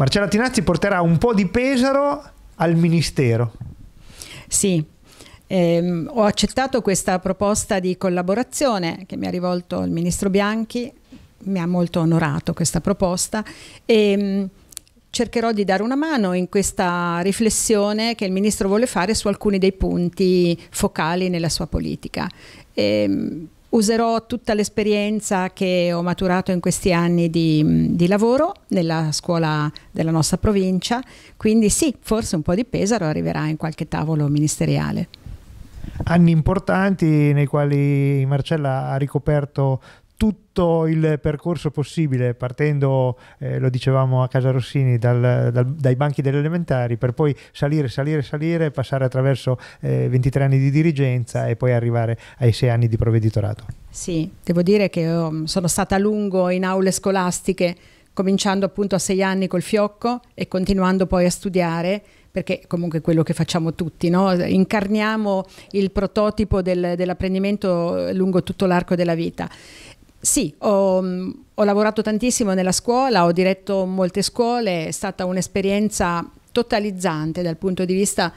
Marcella Tinazzi porterà un po' di Pesaro al Ministero. Sì, ehm, ho accettato questa proposta di collaborazione che mi ha rivolto il Ministro Bianchi, mi ha molto onorato questa proposta e mm, cercherò di dare una mano in questa riflessione che il Ministro vuole fare su alcuni dei punti focali nella sua politica. E, ehm, Userò tutta l'esperienza che ho maturato in questi anni di, di, lavoro nella scuola della nostra provincia, quindi sì, forse un po' di Pesaro arriverà in qualche tavolo ministeriale. Anni importanti nei quali Marcella ha ricoperto tutto il percorso possibile, partendo, eh, lo dicevamo a Casa Rossini, dal, dal, dai banchi delle elementari, per poi salire, salire, salire, passare attraverso eh, 23 anni di dirigenza e poi arrivare ai 6 anni di provveditorato. Sì, devo dire che um, sono stata a lungo in aule scolastiche, cominciando appunto a 6 anni col fiocco e continuando poi a studiare perché comunque è quello che facciamo tutti, no? incarniamo il prototipo del, dell'apprendimento eh, lungo tutto l'arco della vita. Sì, ho, mm, ho lavorato tantissimo nella scuola, ho diretto molte scuole, è stata un'esperienza totalizzante dal punto di vista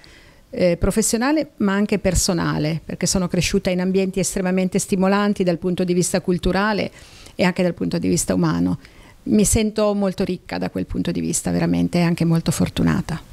eh, professionale ma anche personale, perché sono cresciuta in ambienti estremamente stimolanti dal punto di vista culturale e anche dal punto di vista umano. Mi sento molto ricca da quel punto di vista, veramente, e anche molto fortunata.